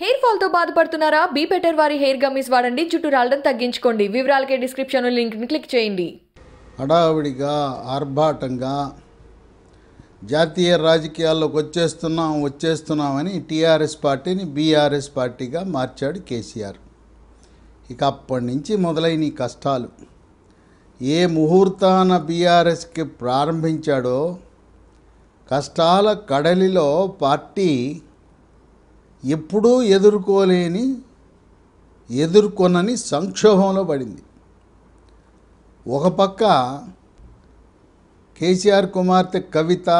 hair fall తో బాధపడుతున్నారా be better వారి హెయిర్ గమ్మీస్ వాడండి జుట్టు రాలడం తగ్గించుకోండి వివరాలకే డిస్క్రిప్షన్ లింక్ ని క్లిక్ చేయండి హడావిడిగా ఆర్భాటంగా జాతీయ రాజకీయాల్లోకి వచ్చేస్తున్నాం వచ్చేస్తున్నామని టీఆర్ఎస్ పార్టీని బీఆర్ఎస్ పార్టీగా మార్చాడు కేసీఆర్ ఇక అప్పటి నుంచి మొదలైన కష్టాలు ఏ ముహూర్తాన బీఆర్ఎస్కి ప్రారంభించాడో కష్టాల కడలిలో పార్టీ ఎప్పుడూ ఎదుర్కోలేని ఎదుర్కొనని సంక్షోభంలో పడింది ఒక పక్క కేసీఆర్ కుమార్తె కవిత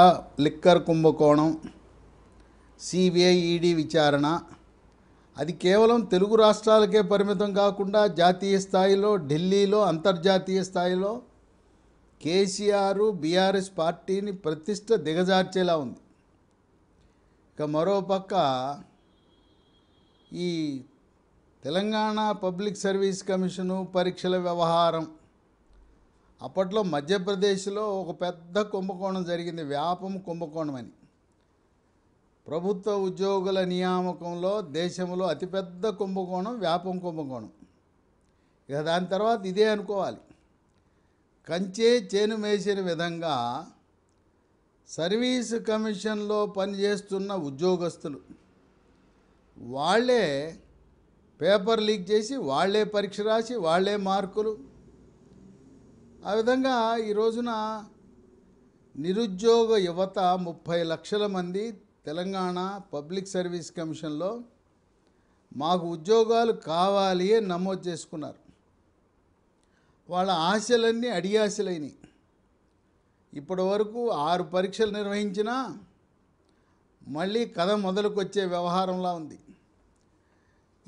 లిక్కర్ కుంభకోణం సిబిఐ విచారణ అది కేవలం తెలుగు రాష్ట్రాలకే పరిమితం కాకుండా జాతీయ స్థాయిలో ఢిల్లీలో అంతర్జాతీయ స్థాయిలో కేసీఆర్ బీఆర్ఎస్ పార్టీని ప్రతిష్ట దిగజార్చేలా ఉంది ఇక మరోపక్క ఈ తెలంగాణ పబ్లిక్ సర్వీస్ కమిషను పరీక్షల వ్యవహారం అప్పట్లో మధ్యప్రదేశ్లో ఒక పెద్ద కుంభకోణం జరిగింది వ్యాపం కుంభకోణం అని ప్రభుత్వ ఉద్యోగుల నియామకంలో దేశంలో అతిపెద్ద కుంభకోణం వ్యాపం కుంభకోణం ఇక దాని తర్వాత ఇదే అనుకోవాలి కంచే చేను మేసిన విధంగా సర్వీస్ కమిషన్లో పనిచేస్తున్న ఉద్యోగస్తులు వాళ్ళే పేపర్ లీక్ చేసి వాళ్లే పరీక్ష రాసి వాళ్లే మార్కులు ఆ విధంగా ఈ రోజున నిరుద్యోగ యువత ముప్పై లక్షల మంది తెలంగాణ పబ్లిక్ సర్వీస్ కమిషన్లో మాకు ఉద్యోగాలు కావాలి అని నమోదు చేసుకున్నారు వాళ్ళ ఆశలన్నీ అడియాశలైనవి ఇప్పటి వరకు ఆరు పరీక్షలు నిర్వహించినా మళ్ళీ కథ మొదలుకొచ్చే వ్యవహారంలా ఉంది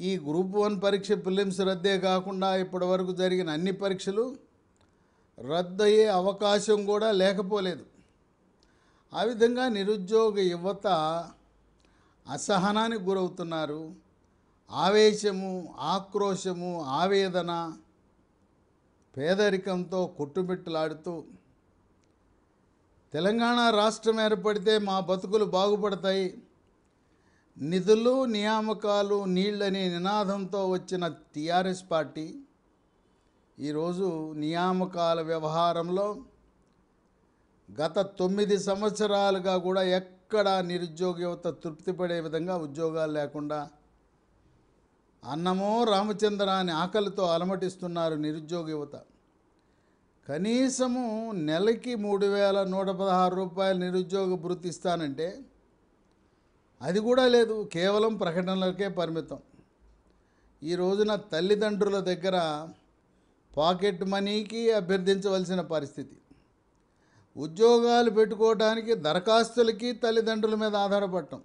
ఈ గ్రూప్ వన్ పరీక్ష ప్రిలిమ్స్ రద్దే కాకుండా ఇప్పటి వరకు జరిగిన అన్ని పరీక్షలు రద్దయ్యే అవకాశం కూడా లేకపోలేదు ఆ విధంగా నిరుద్యోగ యువత అసహనానికి గురవుతున్నారు ఆవేశము ఆక్రోశము ఆవేదన పేదరికంతో కొట్టుమిట్టలాడుతూ తెలంగాణ రాష్ట్రం ఏర్పడితే మా బతుకులు బాగుపడతాయి నిధులు నియామకాలు నీళ్ళని నినాదంతో వచ్చిన టీఆర్ఎస్ పార్టీ ఈరోజు నియామకాల వ్యవహారంలో గత తొమ్మిది సంవత్సరాలుగా కూడా ఎక్కడ నిరుద్యోగ యువత తృప్తిపడే విధంగా ఉద్యోగాలు లేకుండా అన్నమో రామచంద్ర అని ఆకలితో అలమటిస్తున్నారు నిరుద్యోగ యువత కనీసము నెలకి మూడు వేల నూట పదహారు రూపాయలు నిరుద్యోగ భృతి ఇస్తానంటే అది కూడా లేదు కేవలం ప్రకటనలకే పరిమితం ఈ రోజున తల్లిదండ్రుల దగ్గర పాకెట్ మనీకి అభ్యర్థించవలసిన పరిస్థితి ఉద్యోగాలు పెట్టుకోవడానికి దరఖాస్తులకి తల్లిదండ్రుల మీద ఆధారపడటం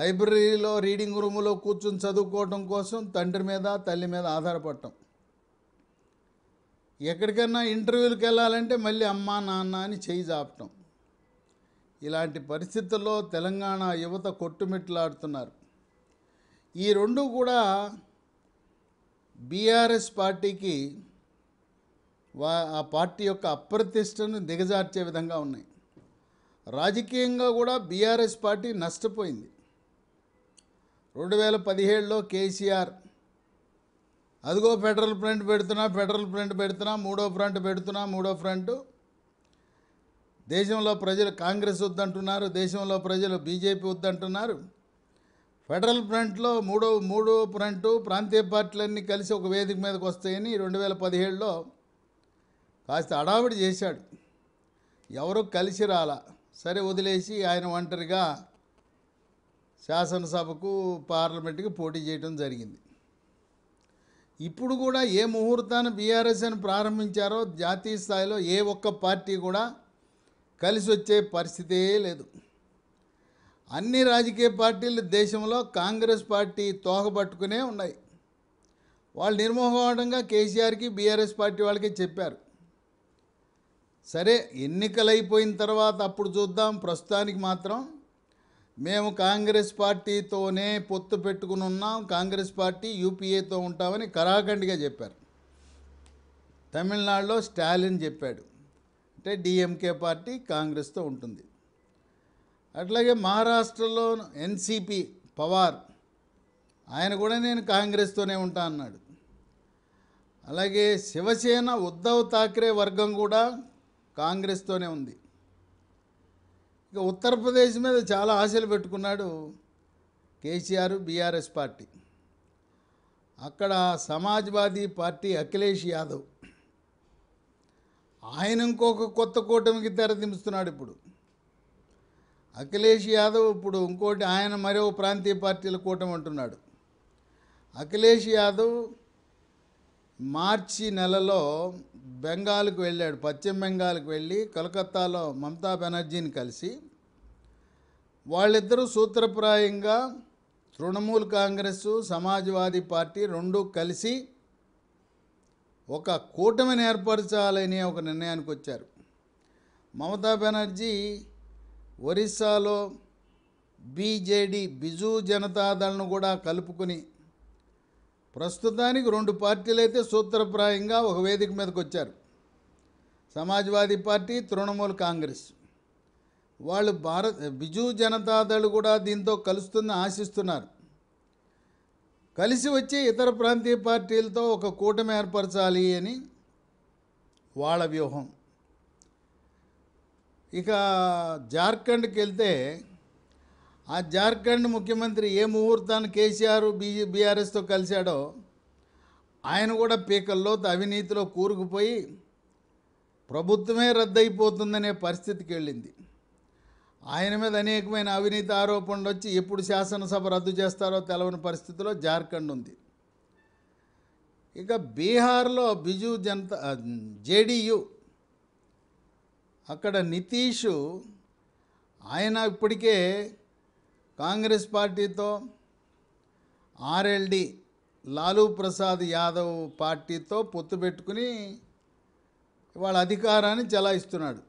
లైబ్రరీలో రీడింగ్ రూములో కూర్చుని చదువుకోవటం కోసం తండ్రి మీద తల్లి మీద ఆధారపడటం ఎక్కడికైనా ఇంటర్వ్యూలకు వెళ్ళాలంటే మళ్ళీ అమ్మా నాన్న అని చేయి జాపటం ఇలాంటి పరిస్థితుల్లో తెలంగాణ యువత కొట్టుమిట్లాడుతున్నారు ఈ రెండు కూడా బీఆర్ఎస్ పార్టీకి వా ఆ పార్టీ యొక్క అప్రతిష్టను దిగజార్చే విధంగా ఉన్నాయి రాజకీయంగా కూడా బీఆర్ఎస్ పార్టీ నష్టపోయింది రెండు వేల పదిహేడులో కేసీఆర్ అదిగో ఫెడరల్ ఫ్రంట్ పెడుతున్నా ఫెడరల్ ఫ్రంట్ పెడుతున్నా మూడో ఫ్రంట్ పెడుతున్నా మూడో ఫ్రంట్ దేశంలో ప్రజలు కాంగ్రెస్ వద్దంటున్నారు దేశంలో ప్రజలు బీజేపీ వద్దంటున్నారు ఫెడరల్ ఫ్రంట్లో మూడో మూడో ఫ్రంట్ ప్రాంతీయ పార్టీలన్నీ కలిసి ఒక వేదిక మీదకి వస్తాయని రెండు వేల పదిహేడులో కాస్త అడావిడి చేశాడు ఎవరు కలిసి రాలా సరే వదిలేసి ఆయన ఒంటరిగా శాసనసభకు పార్లమెంటుకి పోటీ చేయడం జరిగింది ఇప్పుడు కూడా ఏ ముహూర్తాన్ని అని ప్రారంభించారో జాతీయ స్థాయిలో ఏ ఒక్క పార్టీ కూడా కలిసి వచ్చే పరిస్థితే లేదు అన్ని రాజకీయ పార్టీలు దేశంలో కాంగ్రెస్ పార్టీ తోకబట్టుకునే ఉన్నాయి వాళ్ళు నిర్మోహమాటంగా కేసీఆర్కి బీఆర్ఎస్ పార్టీ వాళ్ళకి చెప్పారు సరే ఎన్నికలు అయిపోయిన తర్వాత అప్పుడు చూద్దాం ప్రస్తుతానికి మాత్రం మేము కాంగ్రెస్ పార్టీతోనే పొత్తు పెట్టుకుని ఉన్నాం కాంగ్రెస్ పార్టీ యూపీఏతో ఉంటామని కరాఖండిగా చెప్పారు తమిళనాడులో స్టాలిన్ చెప్పాడు అంటే డిఎంకే పార్టీ కాంగ్రెస్తో ఉంటుంది అట్లాగే మహారాష్ట్రలో ఎన్సిపి పవార్ ఆయన కూడా నేను కాంగ్రెస్తోనే ఉంటా అన్నాడు అలాగే శివసేన ఉద్ధవ్ థాక్రే వర్గం కూడా కాంగ్రెస్తోనే ఉంది ఇక ఉత్తరప్రదేశ్ మీద చాలా ఆశలు పెట్టుకున్నాడు కేసీఆర్ బీఆర్ఎస్ పార్టీ అక్కడ సమాజ్వాదీ పార్టీ అఖిలేష్ యాదవ్ ఆయన ఇంకొక కొత్త కూటమికి తెరదింపుతున్నాడు ఇప్పుడు అఖిలేష్ యాదవ్ ఇప్పుడు ఇంకోటి ఆయన మరో ప్రాంతీయ పార్టీల కూటమి అంటున్నాడు అఖిలేష్ యాదవ్ మార్చి నెలలో బెంగాల్కు వెళ్ళాడు పశ్చిమ బెంగాల్కు వెళ్ళి కలకత్తాలో మమతా బెనర్జీని కలిసి వాళ్ళిద్దరూ సూత్రప్రాయంగా తృణమూల్ కాంగ్రెస్ సమాజ్వాదీ పార్టీ రెండూ కలిసి ఒక కూటమిని ఏర్పరచాలని ఒక నిర్ణయానికి వచ్చారు మమతా బెనర్జీ ఒరిస్సాలో బీజేడీ బిజూ జనతాదళ్ను కూడా కలుపుకుని ప్రస్తుతానికి రెండు పార్టీలైతే సూత్రప్రాయంగా ఒక వేదిక మీదకి వచ్చారు సమాజ్వాదీ పార్టీ తృణమూల్ కాంగ్రెస్ వాళ్ళు భారత్ బిజు జనతాదళ్ కూడా దీంతో కలుస్తుందని ఆశిస్తున్నారు కలిసి వచ్చి ఇతర ప్రాంతీయ పార్టీలతో ఒక కూటమి ఏర్పరచాలి అని వాళ్ళ వ్యూహం ఇక జార్ఖండ్కి వెళ్తే ఆ జార్ఖండ్ ముఖ్యమంత్రి ఏ ముహూర్తాన్ని కేసీఆర్ బీజే బీఆర్ఎస్తో కలిశాడో ఆయన కూడా పీకల్లో అవినీతిలో కూరుకుపోయి ప్రభుత్వమే రద్దయిపోతుందనే పరిస్థితికి వెళ్ళింది ఆయన మీద అనేకమైన అవినీతి ఆరోపణలు వచ్చి ఎప్పుడు శాసనసభ రద్దు చేస్తారో తెలవని పరిస్థితిలో జార్ఖండ్ ఉంది ఇక బీహార్లో బిజు జనతా జేడియు అక్కడ నితీషు ఆయన ఇప్పటికే కాంగ్రెస్ పార్టీతో ఆర్ఎల్డి లాలూ ప్రసాద్ యాదవ్ పార్టీతో పొత్తు పెట్టుకుని వాళ్ళ అధికారాన్ని చలాయిస్తున్నాడు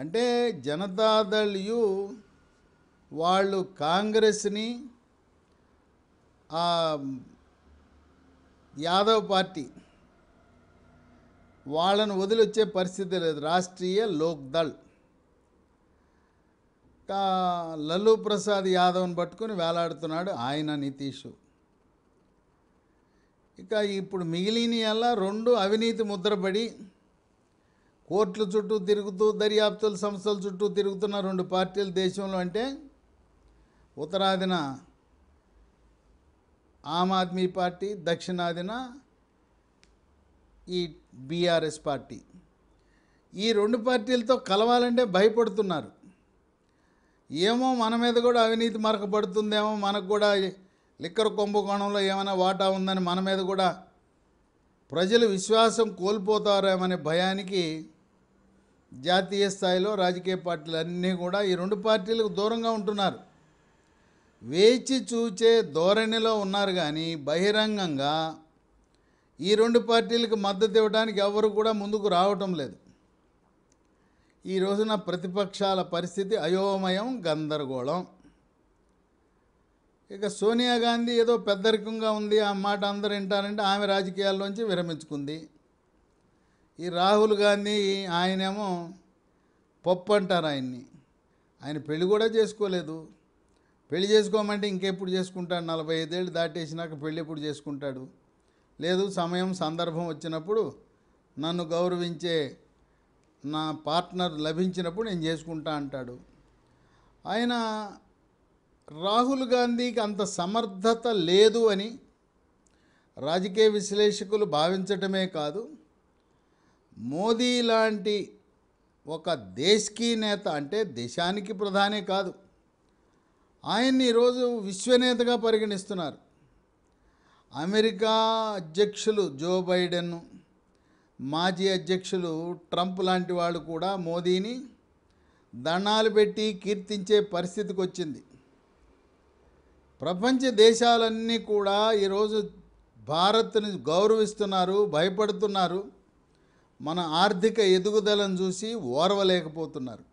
అంటే జనతాదళ్ యు వాళ్ళు కాంగ్రెస్ని యాదవ్ పార్టీ వాళ్ళను వచ్చే పరిస్థితి లేదు రాష్ట్రీయ లోక్దళ్ లలూ ప్రసాద్ యాదవ్ని పట్టుకుని వేలాడుతున్నాడు ఆయన నితీషు ఇక ఇప్పుడు మిగిలిన అలా రెండు అవినీతి ముద్రపడి కోర్టుల చుట్టూ తిరుగుతూ దర్యాప్తుల సంస్థల చుట్టూ తిరుగుతున్న రెండు పార్టీలు దేశంలో అంటే ఉత్తరాదిన ఆమ్ ఆద్మీ పార్టీ దక్షిణాదిన ఈ బీఆర్ఎస్ పార్టీ ఈ రెండు పార్టీలతో కలవాలంటే భయపడుతున్నారు ఏమో మన మీద కూడా అవినీతి మరకబడుతుందేమో మనకు కూడా లిక్కర్ కుంభకోణంలో ఏమైనా వాటా ఉందని మన మీద కూడా ప్రజలు విశ్వాసం కోల్పోతారేమనే భయానికి జాతీయ స్థాయిలో రాజకీయ పార్టీలు అన్నీ కూడా ఈ రెండు పార్టీలకు దూరంగా ఉంటున్నారు వేచి చూచే ధోరణిలో ఉన్నారు కానీ బహిరంగంగా ఈ రెండు పార్టీలకు మద్దతు ఇవ్వడానికి ఎవరు కూడా ముందుకు రావటం లేదు ఈ రోజున ప్రతిపక్షాల పరిస్థితి అయోమయం గందరగోళం ఇక సోనియా గాంధీ ఏదో పెద్దరికంగా ఉంది ఆ మాట అందరూ వింటారంటే ఆమె రాజకీయాల్లోంచి విరమించుకుంది ఈ రాహుల్ గాంధీ ఆయనేమో పప్పు అంటారు ఆయన్ని ఆయన పెళ్లి కూడా చేసుకోలేదు పెళ్లి చేసుకోమంటే ఇంకెప్పుడు చేసుకుంటాడు నలభై ఐదేళ్ళు దాటేసినాక పెళ్ళి ఎప్పుడు చేసుకుంటాడు లేదు సమయం సందర్భం వచ్చినప్పుడు నన్ను గౌరవించే నా పార్ట్నర్ లభించినప్పుడు నేను చేసుకుంటా అంటాడు ఆయన రాహుల్ గాంధీకి అంత సమర్థత లేదు అని రాజకీయ విశ్లేషకులు భావించటమే కాదు మోదీ లాంటి ఒక దేశ్కి నేత అంటే దేశానికి ప్రధానే కాదు ఆయన్ని ఈరోజు విశ్వనేతగా పరిగణిస్తున్నారు అమెరికా అధ్యక్షులు జో బైడెన్ను మాజీ అధ్యక్షులు ట్రంప్ లాంటి వాళ్ళు కూడా మోదీని దండాలు పెట్టి కీర్తించే పరిస్థితికి వచ్చింది ప్రపంచ దేశాలన్నీ కూడా ఈరోజు భారత్ని గౌరవిస్తున్నారు భయపడుతున్నారు మన ఆర్థిక ఎదుగుదలను చూసి ఓర్వలేకపోతున్నారు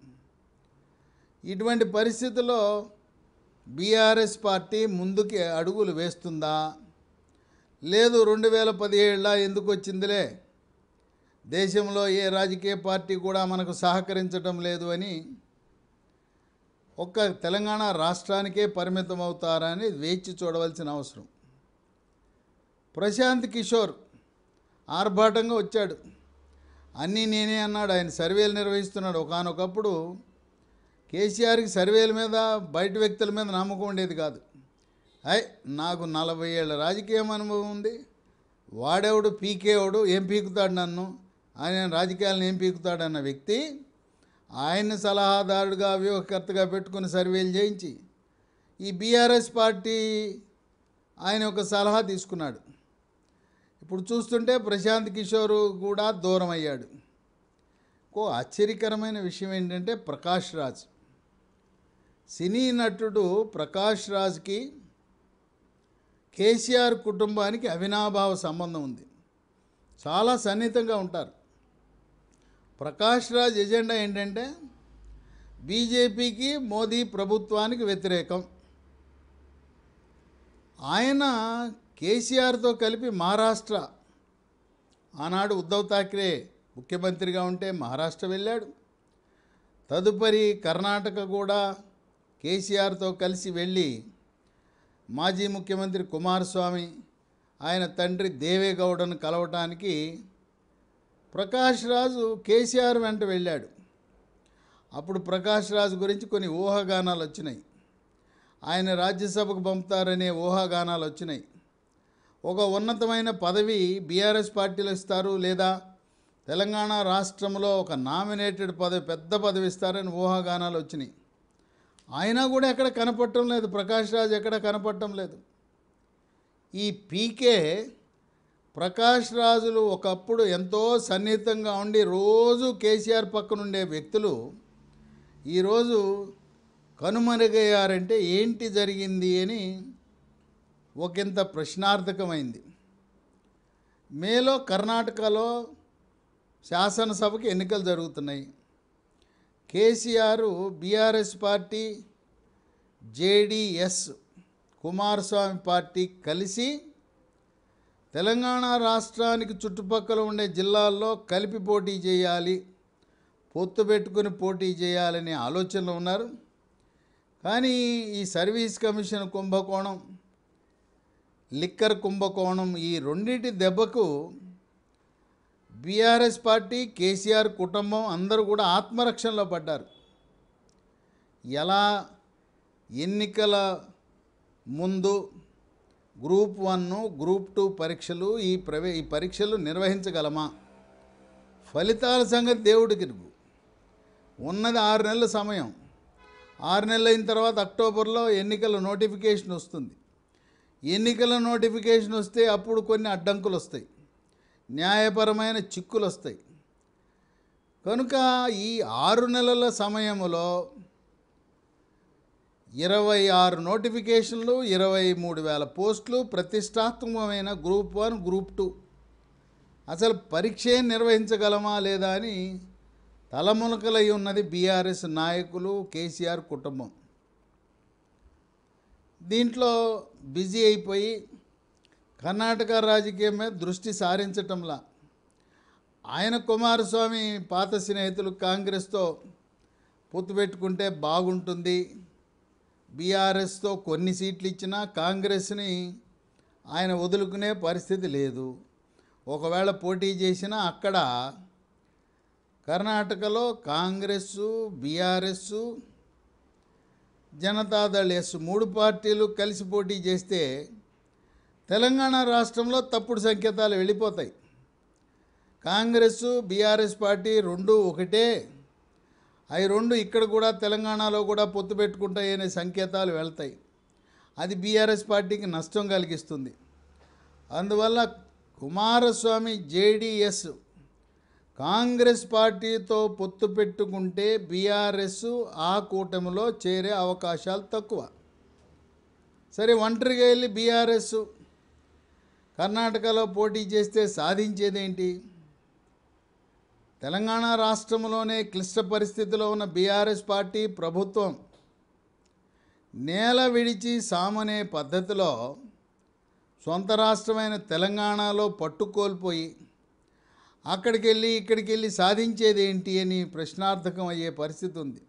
ఇటువంటి పరిస్థితుల్లో బీఆర్ఎస్ పార్టీ ముందుకి అడుగులు వేస్తుందా లేదు రెండు వేల పదిహేడులా ఎందుకు వచ్చిందిలే దేశంలో ఏ రాజకీయ పార్టీ కూడా మనకు సహకరించటం లేదు అని ఒక్క తెలంగాణ రాష్ట్రానికే పరిమితం అవుతారని వేచి చూడవలసిన అవసరం ప్రశాంత్ కిషోర్ ఆర్భాటంగా వచ్చాడు అన్నీ నేనే అన్నాడు ఆయన సర్వేలు నిర్వహిస్తున్నాడు ఒకనొకప్పుడు కేసీఆర్కి సర్వేల మీద బయట వ్యక్తుల మీద నమ్మకం ఉండేది కాదు అయ్ నాకు నలభై ఏళ్ళ రాజకీయం అనుభవం ఉంది వాడేవాడు పీకేవాడు ఏం పీకుతాడు నన్ను ఆయన రాజకీయాలను ఏం పీకుతాడన్న వ్యక్తి ఆయన్ని సలహాదారుడిగా వ్యూహకర్తగా పెట్టుకుని సర్వేలు చేయించి ఈ బీఆర్ఎస్ పార్టీ ఆయన ఒక సలహా తీసుకున్నాడు ఇప్పుడు చూస్తుంటే ప్రశాంత్ కిషోర్ కూడా దూరం అయ్యాడు ఇంకో ఆశ్చర్యకరమైన విషయం ఏంటంటే ప్రకాష్ రాజ్ సినీ నటుడు ప్రకాష్ రాజ్కి కేసీఆర్ కుటుంబానికి అవినాభావ సంబంధం ఉంది చాలా సన్నిహితంగా ఉంటారు ప్రకాష్ రాజ్ ఎజెండా ఏంటంటే బీజేపీకి మోదీ ప్రభుత్వానికి వ్యతిరేకం ఆయన కేసీఆర్తో కలిపి మహారాష్ట్ర ఆనాడు ఉద్ధవ్ థాక్రే ముఖ్యమంత్రిగా ఉంటే మహారాష్ట్ర వెళ్ళాడు తదుపరి కర్ణాటక కూడా కేసీఆర్తో కలిసి వెళ్ళి మాజీ ముఖ్యమంత్రి కుమారస్వామి ఆయన తండ్రి దేవేగౌడను కలవటానికి ప్రకాష్ రాజు కేసీఆర్ వెంట వెళ్ళాడు అప్పుడు ప్రకాష్ రాజు గురించి కొన్ని ఊహాగానాలు వచ్చినాయి ఆయన రాజ్యసభకు పంపుతారనే ఊహాగానాలు వచ్చినాయి ఒక ఉన్నతమైన పదవి బీఆర్ఎస్ పార్టీలో ఇస్తారు లేదా తెలంగాణ రాష్ట్రంలో ఒక నామినేటెడ్ పదవి పెద్ద పదవి ఇస్తారని ఊహాగానాలు వచ్చినాయి అయినా కూడా ఎక్కడ కనపడటం లేదు ప్రకాష్ రాజు ఎక్కడ కనపడటం లేదు ఈ పీకే ప్రకాష్ రాజులు ఒకప్పుడు ఎంతో సన్నిహితంగా ఉండి రోజు కేసీఆర్ పక్కనుండే వ్యక్తులు ఈరోజు కనుమరుగయ్యారంటే ఏంటి జరిగింది అని ఒకంత ప్రశ్నార్థకమైంది మేలో కర్ణాటకలో శాసనసభకి ఎన్నికలు జరుగుతున్నాయి కేసీఆర్ బీఆర్ఎస్ పార్టీ జేడిఎస్ కుమారస్వామి పార్టీ కలిసి తెలంగాణ రాష్ట్రానికి చుట్టుపక్కల ఉండే జిల్లాల్లో కలిపి పోటీ చేయాలి పొత్తు పెట్టుకుని పోటీ చేయాలనే ఆలోచనలో ఉన్నారు కానీ ఈ సర్వీస్ కమిషన్ కుంభకోణం లిక్కర్ కుంభకోణం ఈ రెండింటి దెబ్బకు బీఆర్ఎస్ పార్టీ కేసీఆర్ కుటుంబం అందరూ కూడా ఆత్మరక్షణలో పడ్డారు ఎలా ఎన్నికల ముందు గ్రూప్ వన్ గ్రూప్ టూ పరీక్షలు ఈ ప్రవే ఈ పరీక్షలు నిర్వహించగలమా ఫలితాల సంగతి దేవుడికి ఉన్నది ఆరు నెలల సమయం ఆరు నెలలు అయిన తర్వాత అక్టోబర్లో ఎన్నికల నోటిఫికేషన్ వస్తుంది ఎన్నికల నోటిఫికేషన్ వస్తే అప్పుడు కొన్ని అడ్డంకులు వస్తాయి న్యాయపరమైన చిక్కులు వస్తాయి కనుక ఈ ఆరు నెలల సమయంలో ఇరవై ఆరు నోటిఫికేషన్లు ఇరవై మూడు వేల పోస్టులు ప్రతిష్టాత్మకమైన గ్రూప్ వన్ గ్రూప్ టూ అసలు పరీక్షే నిర్వహించగలమా లేదా అని తలమునకలై ఉన్నది బీఆర్ఎస్ నాయకులు కేసీఆర్ కుటుంబం దీంట్లో బిజీ అయిపోయి కర్ణాటక రాజకీయం మీద దృష్టి సారించటంలా ఆయన కుమారస్వామి పాత స్నేహితులు కాంగ్రెస్తో పొత్తు పెట్టుకుంటే బాగుంటుంది బీఆర్ఎస్తో కొన్ని సీట్లు ఇచ్చినా కాంగ్రెస్ని ఆయన వదులుకునే పరిస్థితి లేదు ఒకవేళ పోటీ చేసినా అక్కడ కర్ణాటకలో కాంగ్రెస్ బీఆర్ఎస్ జనతాదళ్ ఎస్ మూడు పార్టీలు కలిసి పోటీ చేస్తే తెలంగాణ రాష్ట్రంలో తప్పుడు సంకేతాలు వెళ్ళిపోతాయి కాంగ్రెస్ బీఆర్ఎస్ పార్టీ రెండు ఒకటే అవి రెండు ఇక్కడ కూడా తెలంగాణలో కూడా పొత్తు పెట్టుకుంటాయి అనే సంకేతాలు వెళ్తాయి అది బీఆర్ఎస్ పార్టీకి నష్టం కలిగిస్తుంది అందువల్ల కుమారస్వామి జేడిఎస్ కాంగ్రెస్ పార్టీతో పొత్తు పెట్టుకుంటే బీఆర్ఎస్ ఆ కూటమిలో చేరే అవకాశాలు తక్కువ సరే ఒంటరిగా వెళ్ళి బీఆర్ఎస్ కర్ణాటకలో పోటీ చేస్తే సాధించేదేంటి తెలంగాణ రాష్ట్రంలోనే క్లిష్ట పరిస్థితిలో ఉన్న బీఆర్ఎస్ పార్టీ ప్రభుత్వం నేల విడిచి సామనే పద్ధతిలో సొంత రాష్ట్రమైన తెలంగాణలో పట్టుకోల్పోయి అక్కడికి వెళ్ళి ఇక్కడికి వెళ్ళి సాధించేది ఏంటి అని ప్రశ్నార్థకం అయ్యే పరిస్థితి ఉంది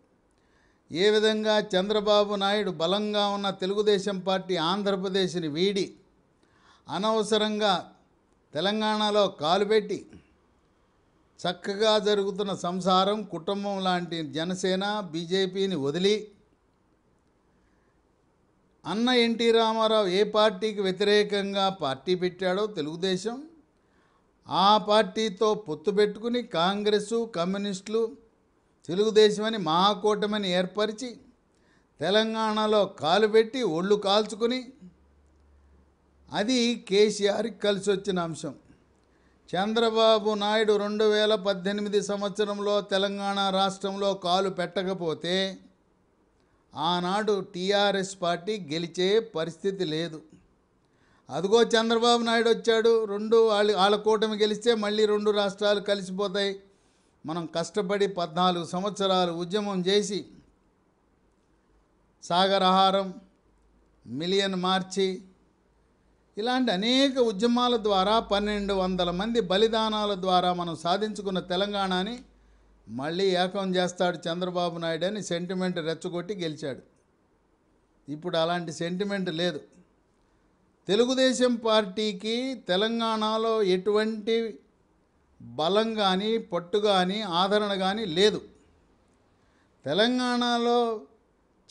ఏ విధంగా చంద్రబాబు నాయుడు బలంగా ఉన్న తెలుగుదేశం పార్టీ ఆంధ్రప్రదేశ్ని వీడి అనవసరంగా తెలంగాణలో కాలుపెట్టి చక్కగా జరుగుతున్న సంసారం కుటుంబం లాంటి జనసేన బీజేపీని వదిలి అన్న ఎన్టీ రామారావు ఏ పార్టీకి వ్యతిరేకంగా పార్టీ పెట్టాడో తెలుగుదేశం ఆ పార్టీతో పొత్తు పెట్టుకుని కాంగ్రెస్ కమ్యూనిస్టులు తెలుగుదేశమని మహాకూటమని ఏర్పరిచి తెలంగాణలో కాలు పెట్టి ఒళ్ళు కాల్చుకుని అది కేసీఆర్కి కలిసి వచ్చిన అంశం చంద్రబాబు నాయుడు రెండు వేల పద్దెనిమిది సంవత్సరంలో తెలంగాణ రాష్ట్రంలో కాలు పెట్టకపోతే ఆనాడు టీఆర్ఎస్ పార్టీ గెలిచే పరిస్థితి లేదు అదిగో చంద్రబాబు నాయుడు వచ్చాడు రెండు వాళ్ళ వాళ్ళ కూటమి గెలిస్తే మళ్ళీ రెండు రాష్ట్రాలు కలిసిపోతాయి మనం కష్టపడి పద్నాలుగు సంవత్సరాలు ఉద్యమం చేసి సాగరహారం మిలియన్ మార్చి ఇలాంటి అనేక ఉద్యమాల ద్వారా పన్నెండు వందల మంది బలిదానాల ద్వారా మనం సాధించుకున్న తెలంగాణని మళ్ళీ ఏకం చేస్తాడు చంద్రబాబు నాయుడు అని సెంటిమెంట్ రెచ్చగొట్టి గెలిచాడు ఇప్పుడు అలాంటి సెంటిమెంట్ లేదు తెలుగుదేశం పార్టీకి తెలంగాణలో ఎటువంటి బలం కానీ పట్టు కానీ ఆదరణ కానీ లేదు తెలంగాణలో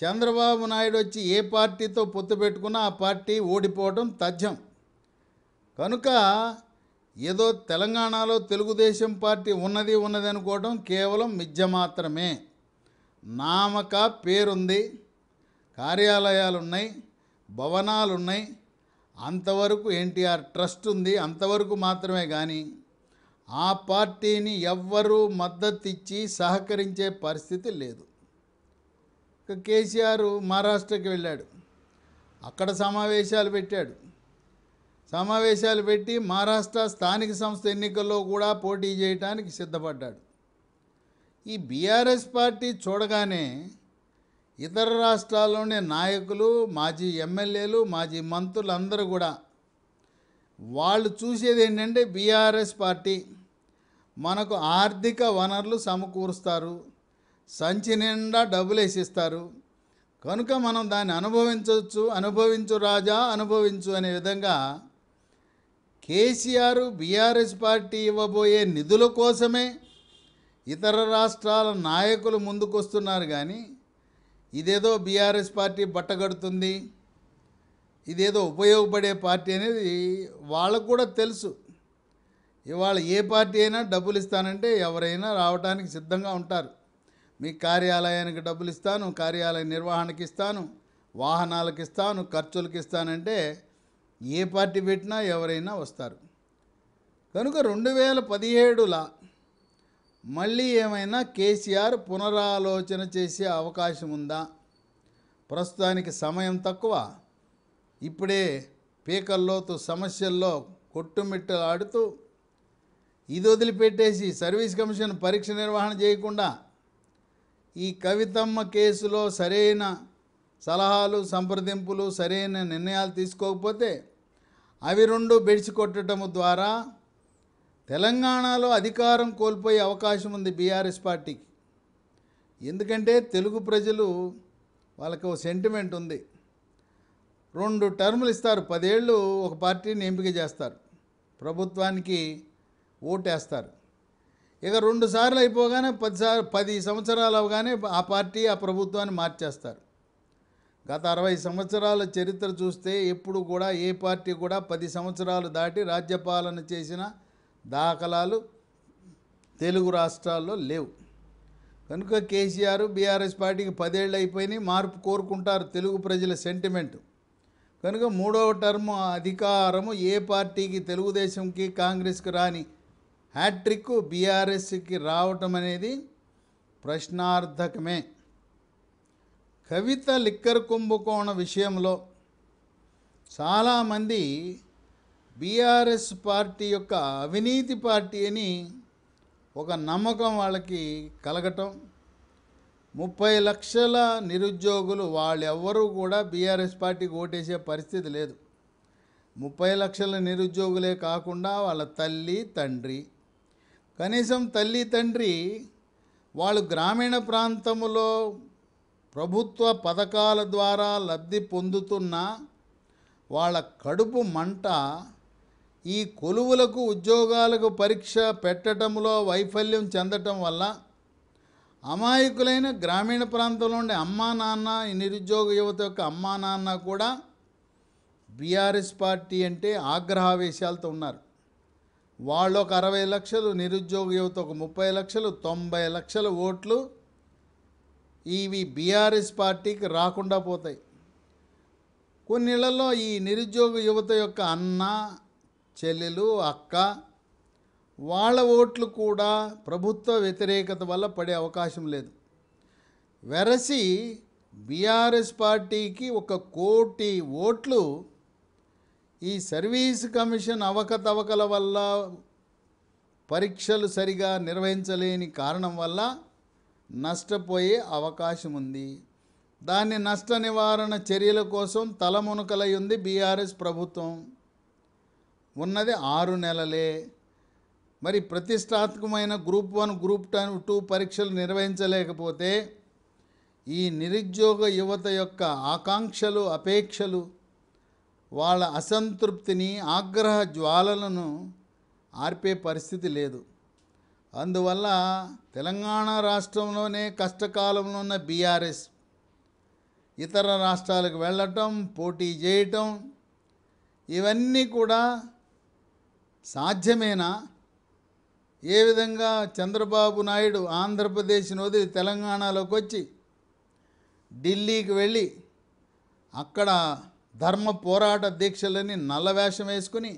చంద్రబాబు నాయుడు వచ్చి ఏ పార్టీతో పొత్తు పెట్టుకున్నా ఆ పార్టీ ఓడిపోవడం తథ్యం కనుక ఏదో తెలంగాణలో తెలుగుదేశం పార్టీ ఉన్నది ఉన్నది అనుకోవడం కేవలం మిథ్య మాత్రమే నామక పేరుంది కార్యాలయాలు ఉన్నాయి భవనాలు ఉన్నాయి అంతవరకు ఎన్టీఆర్ ట్రస్ట్ ఉంది అంతవరకు మాత్రమే కానీ ఆ పార్టీని ఎవ్వరూ మద్దతిచ్చి సహకరించే పరిస్థితి లేదు కేసీఆర్ మహారాష్ట్రకి వెళ్ళాడు అక్కడ సమావేశాలు పెట్టాడు సమావేశాలు పెట్టి మహారాష్ట్ర స్థానిక సంస్థ ఎన్నికల్లో కూడా పోటీ చేయడానికి సిద్ధపడ్డాడు ఈ బీఆర్ఎస్ పార్టీ చూడగానే ఇతర రాష్ట్రాల్లోనే నాయకులు మాజీ ఎమ్మెల్యేలు మాజీ మంత్రులు అందరూ కూడా వాళ్ళు చూసేది ఏంటంటే బీఆర్ఎస్ పార్టీ మనకు ఆర్థిక వనరులు సమకూరుస్తారు సంచి నిండా డబ్బులు వేసిస్తారు కనుక మనం దాన్ని అనుభవించవచ్చు అనుభవించు రాజా అనుభవించు అనే విధంగా కేసీఆర్ బీఆర్ఎస్ పార్టీ ఇవ్వబోయే నిధుల కోసమే ఇతర రాష్ట్రాల నాయకులు ముందుకొస్తున్నారు కానీ ఇదేదో బీఆర్ఎస్ పార్టీ బట్టగడుతుంది ఇదేదో ఉపయోగపడే పార్టీ అనేది వాళ్ళకు కూడా తెలుసు ఇవాళ ఏ పార్టీ అయినా డబ్బులు ఇస్తానంటే ఎవరైనా రావడానికి సిద్ధంగా ఉంటారు మీ కార్యాలయానికి డబ్బులు ఇస్తాను కార్యాలయ నిర్వహణకి ఇస్తాను వాహనాలకు ఇస్తాను ఖర్చులకు ఇస్తానంటే ఏ పార్టీ పెట్టినా ఎవరైనా వస్తారు కనుక రెండు వేల పదిహేడులా మళ్ళీ ఏమైనా కేసీఆర్ పునరాలోచన చేసే అవకాశం ఉందా ప్రస్తుతానికి సమయం తక్కువ ఇప్పుడే పీకల్లోతు సమస్యల్లో కొట్టుమిట్టలాడుతూ ఇది వదిలిపెట్టేసి సర్వీస్ కమిషన్ పరీక్ష నిర్వహణ చేయకుండా ఈ కవితమ్మ కేసులో సరైన సలహాలు సంప్రదింపులు సరైన నిర్ణయాలు తీసుకోకపోతే అవి రెండు బెడిచికొట్టడం ద్వారా తెలంగాణలో అధికారం కోల్పోయే అవకాశం ఉంది బీఆర్ఎస్ పార్టీకి ఎందుకంటే తెలుగు ప్రజలు వాళ్ళకు సెంటిమెంట్ ఉంది రెండు టర్ములు ఇస్తారు పదేళ్ళు ఒక పార్టీని ఎంపిక చేస్తారు ప్రభుత్వానికి ఓటేస్తారు ఇక రెండు సార్లు అయిపోగానే పది సార్ పది సంవత్సరాలు అవగానే ఆ పార్టీ ఆ ప్రభుత్వాన్ని మార్చేస్తారు గత అరవై సంవత్సరాల చరిత్ర చూస్తే ఎప్పుడు కూడా ఏ పార్టీ కూడా పది సంవత్సరాలు దాటి రాజ్యపాలన చేసిన దాఖలాలు తెలుగు రాష్ట్రాల్లో లేవు కనుక కేసీఆర్ బీఆర్ఎస్ పార్టీకి పదేళ్ళు అయిపోయినాయి మార్పు కోరుకుంటారు తెలుగు ప్రజల సెంటిమెంట్ కనుక మూడవ టర్మ్ అధికారము ఏ పార్టీకి తెలుగుదేశంకి కాంగ్రెస్కి రాని హ్యాట్రిక్ బీఆర్ఎస్కి రావటం అనేది ప్రశ్నార్థకమే కవిత లిక్కర్ కుంభకోణ విషయంలో చాలామంది బీఆర్ఎస్ పార్టీ యొక్క అవినీతి పార్టీ అని ఒక నమ్మకం వాళ్ళకి కలగటం ముప్పై లక్షల నిరుద్యోగులు వాళ్ళెవ్వరూ కూడా బీఆర్ఎస్ పార్టీకి ఓటేసే పరిస్థితి లేదు ముప్పై లక్షల నిరుద్యోగులే కాకుండా వాళ్ళ తల్లి తండ్రి కనీసం తల్లి తండ్రి వాళ్ళు గ్రామీణ ప్రాంతములో ప్రభుత్వ పథకాల ద్వారా లబ్ధి పొందుతున్న వాళ్ళ కడుపు మంట ఈ కొలువులకు ఉద్యోగాలకు పరీక్ష పెట్టడంలో వైఫల్యం చెందటం వల్ల అమాయకులైన గ్రామీణ ప్రాంతంలో ఉండే అమ్మా నాన్న ఈ నిరుద్యోగ యువత యొక్క అమ్మా నాన్న కూడా బీఆర్ఎస్ పార్టీ అంటే ఆగ్రహావేశాలతో ఉన్నారు వాళ్ళు ఒక అరవై లక్షలు నిరుద్యోగ యువత ఒక ముప్పై లక్షలు తొంభై లక్షల ఓట్లు ఇవి బీఆర్ఎస్ పార్టీకి రాకుండా పోతాయి నెలల్లో ఈ నిరుద్యోగ యువత యొక్క అన్న చెల్లెలు అక్క వాళ్ళ ఓట్లు కూడా ప్రభుత్వ వ్యతిరేకత వల్ల పడే అవకాశం లేదు వెరసి బీఆర్ఎస్ పార్టీకి ఒక కోటి ఓట్లు ఈ సర్వీస్ కమిషన్ అవకతవకల వల్ల పరీక్షలు సరిగా నిర్వహించలేని కారణం వల్ల నష్టపోయే అవకాశం ఉంది దాన్ని నష్ట నివారణ చర్యల కోసం తలమునకలై ఉంది బీఆర్ఎస్ ప్రభుత్వం ఉన్నది ఆరు నెలలే మరి ప్రతిష్టాత్మకమైన గ్రూప్ వన్ గ్రూప్ టూ పరీక్షలు నిర్వహించలేకపోతే ఈ నిరుద్యోగ యువత యొక్క ఆకాంక్షలు అపేక్షలు వాళ్ళ అసంతృప్తిని ఆగ్రహ జ్వాలలను ఆర్పే పరిస్థితి లేదు అందువల్ల తెలంగాణ రాష్ట్రంలోనే కష్టకాలంలో ఉన్న బీఆర్ఎస్ ఇతర రాష్ట్రాలకు వెళ్ళటం పోటీ చేయటం ఇవన్నీ కూడా సాధ్యమేనా ఏ విధంగా చంద్రబాబు నాయుడు ఆంధ్రప్రదేశ్ను వదిలి తెలంగాణలోకి వచ్చి ఢిల్లీకి వెళ్ళి అక్కడ ధర్మ పోరాట దీక్షలని నల్లవేషం వేసుకుని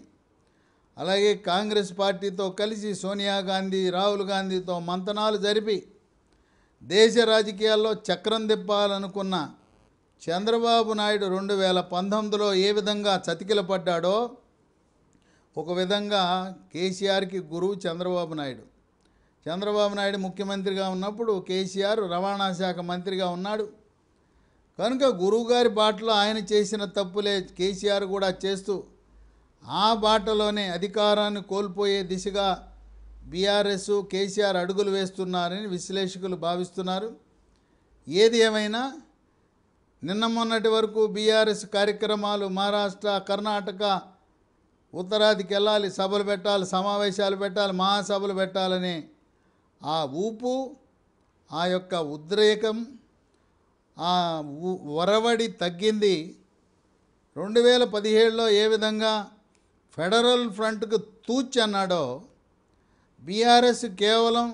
అలాగే కాంగ్రెస్ పార్టీతో కలిసి సోనియా గాంధీ రాహుల్ గాంధీతో మంతనాలు జరిపి దేశ రాజకీయాల్లో చక్రం తిప్పాలనుకున్న చంద్రబాబు నాయుడు రెండు వేల పంతొమ్మిదిలో ఏ విధంగా చతికిల పడ్డాడో ఒక విధంగా కేసీఆర్కి గురువు చంద్రబాబు నాయుడు చంద్రబాబు నాయుడు ముఖ్యమంత్రిగా ఉన్నప్పుడు కేసీఆర్ రవాణా శాఖ మంత్రిగా ఉన్నాడు కనుక గురువుగారి బాటలో ఆయన చేసిన తప్పులే కేసీఆర్ కూడా చేస్తూ ఆ బాటలోనే అధికారాన్ని కోల్పోయే దిశగా బీఆర్ఎస్ కేసీఆర్ అడుగులు వేస్తున్నారని విశ్లేషకులు భావిస్తున్నారు ఏది ఏమైనా నిన్న మొన్నటి వరకు బీఆర్ఎస్ కార్యక్రమాలు మహారాష్ట్ర కర్ణాటక ఉత్తరాదికి వెళ్ళాలి సభలు పెట్టాలి సమావేశాలు పెట్టాలి మహాసభలు పెట్టాలని ఆ ఊపు ఆ యొక్క ఉద్రేకం ఆ ఒరవడి తగ్గింది రెండు వేల పదిహేడులో ఏ విధంగా ఫెడరల్ ఫ్రంట్కు తూచ్ అన్నాడో బీఆర్ఎస్ కేవలం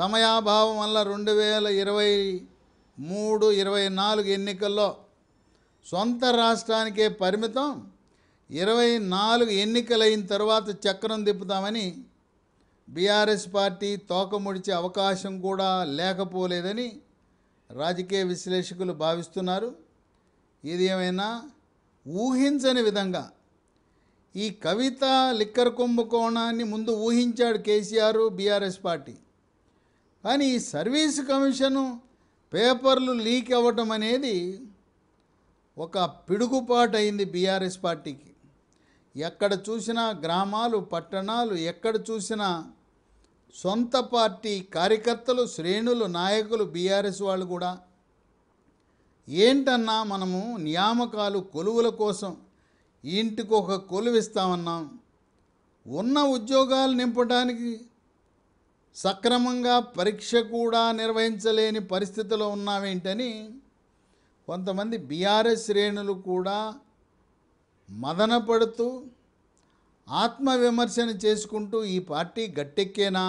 సమయాభావం వల్ల రెండు వేల ఇరవై మూడు ఇరవై నాలుగు ఎన్నికల్లో సొంత రాష్ట్రానికే పరిమితం ఇరవై నాలుగు ఎన్నికలైన తర్వాత చక్రం తిప్పుతామని బీఆర్ఎస్ పార్టీ తోకముడిచే అవకాశం కూడా లేకపోలేదని రాజకీయ విశ్లేషకులు భావిస్తున్నారు ఏది ఏమైనా ఊహించని విధంగా ఈ కవిత లిక్కర్ కుంభకోణాన్ని ముందు ఊహించాడు కేసీఆర్ బీఆర్ఎస్ పార్టీ కానీ ఈ సర్వీస్ కమిషను పేపర్లు లీక్ అవ్వటం అనేది ఒక పిడుగుపాటు అయింది బీఆర్ఎస్ పార్టీకి ఎక్కడ చూసినా గ్రామాలు పట్టణాలు ఎక్కడ చూసినా సొంత పార్టీ కార్యకర్తలు శ్రేణులు నాయకులు బీఆర్ఎస్ వాళ్ళు కూడా ఏంటన్నా మనము నియామకాలు కొలువుల కోసం ఇంటికి ఒక కొలువిస్తామన్నాం ఉన్న ఉద్యోగాలు నింపడానికి సక్రమంగా పరీక్ష కూడా నిర్వహించలేని పరిస్థితిలో ఉన్నామేంటని కొంతమంది బీఆర్ఎస్ శ్రేణులు కూడా మదనపడుతూ ఆత్మవిమర్శన చేసుకుంటూ ఈ పార్టీ గట్టెక్కేనా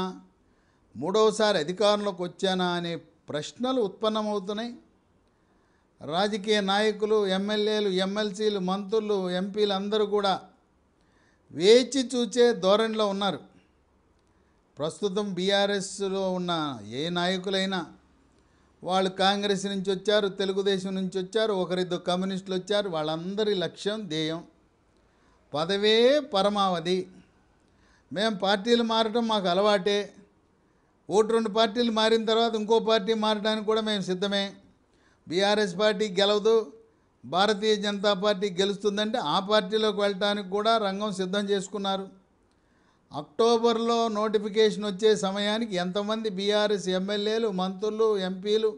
మూడవసారి అధికారంలోకి వచ్చానా అనే ప్రశ్నలు ఉత్పన్నమవుతున్నాయి రాజకీయ నాయకులు ఎమ్మెల్యేలు ఎమ్మెల్సీలు మంత్రులు ఎంపీలు అందరూ కూడా వేచి చూచే ధోరణిలో ఉన్నారు ప్రస్తుతం బీఆర్ఎస్లో ఉన్న ఏ నాయకులైనా వాళ్ళు కాంగ్రెస్ నుంచి వచ్చారు తెలుగుదేశం నుంచి వచ్చారు ఒకరిద్దరు కమ్యూనిస్టులు వచ్చారు వాళ్ళందరి లక్ష్యం ధ్యేయం పదవే పరమావధి మేము పార్టీలు మారటం మాకు అలవాటే ఓటు రెండు పార్టీలు మారిన తర్వాత ఇంకో పార్టీ మారడానికి కూడా మేము సిద్ధమే బీఆర్ఎస్ పార్టీ గెలవదు భారతీయ జనతా పార్టీ గెలుస్తుందంటే ఆ పార్టీలోకి వెళ్ళటానికి కూడా రంగం సిద్ధం చేసుకున్నారు అక్టోబర్లో నోటిఫికేషన్ వచ్చే సమయానికి ఎంతమంది బీఆర్ఎస్ ఎమ్మెల్యేలు మంత్రులు ఎంపీలు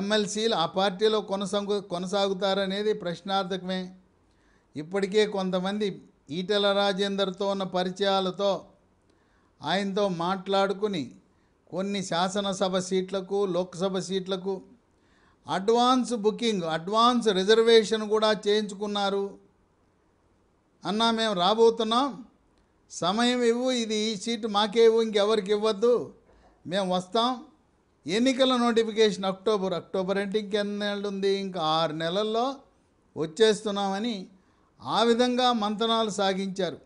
ఎమ్మెల్సీలు ఆ పార్టీలో కొనసాగు కొనసాగుతారనేది ప్రశ్నార్థకమే ఇప్పటికే కొంతమంది ఈటెల రాజేందర్తో ఉన్న పరిచయాలతో ఆయనతో మాట్లాడుకుని కొన్ని శాసనసభ సీట్లకు లోక్సభ సీట్లకు అడ్వాన్స్ బుకింగ్ అడ్వాన్స్ రిజర్వేషన్ కూడా చేయించుకున్నారు అన్నా మేము రాబోతున్నాం సమయం ఇవ్వు ఇది ఈ సీటు మాకే ఇవ్వు ఇంకెవరికి ఇవ్వద్దు మేము వస్తాం ఎన్నికల నోటిఫికేషన్ అక్టోబర్ అక్టోబర్ అంటే ఇంకెన్ని నెలలు ఉంది ఇంకా ఆరు నెలల్లో వచ్చేస్తున్నామని ఆ విధంగా మంతనాలు సాగించారు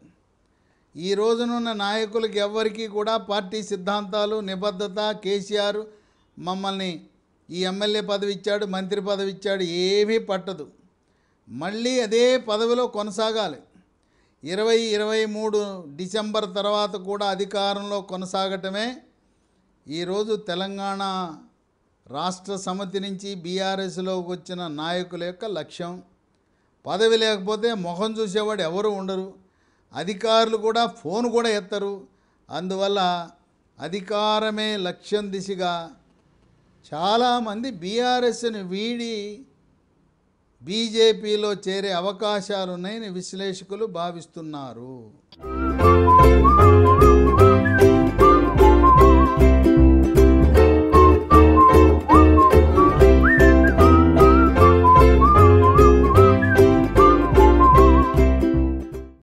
ఈ రోజునున్న నాయకులకు ఎవ్వరికీ కూడా పార్టీ సిద్ధాంతాలు నిబద్ధత కేసీఆర్ మమ్మల్ని ఈ ఎమ్మెల్యే పదవి ఇచ్చాడు మంత్రి పదవి ఇచ్చాడు ఏమీ పట్టదు మళ్ళీ అదే పదవిలో కొనసాగాలి ఇరవై ఇరవై మూడు డిసెంబర్ తర్వాత కూడా అధికారంలో కొనసాగటమే ఈరోజు తెలంగాణ రాష్ట్ర సమితి నుంచి బీఆర్ఎస్లోకి వచ్చిన నాయకుల యొక్క లక్ష్యం పదవి లేకపోతే మొహం చూసేవాడు ఎవరు ఉండరు అధికారులు కూడా ఫోన్ కూడా ఎత్తరు అందువల్ల అధికారమే లక్ష్యం దిశగా చాలామంది బీఆర్ఎస్ని వీడి బీజేపీలో చేరే అవకాశాలున్నాయని విశ్లేషకులు భావిస్తున్నారు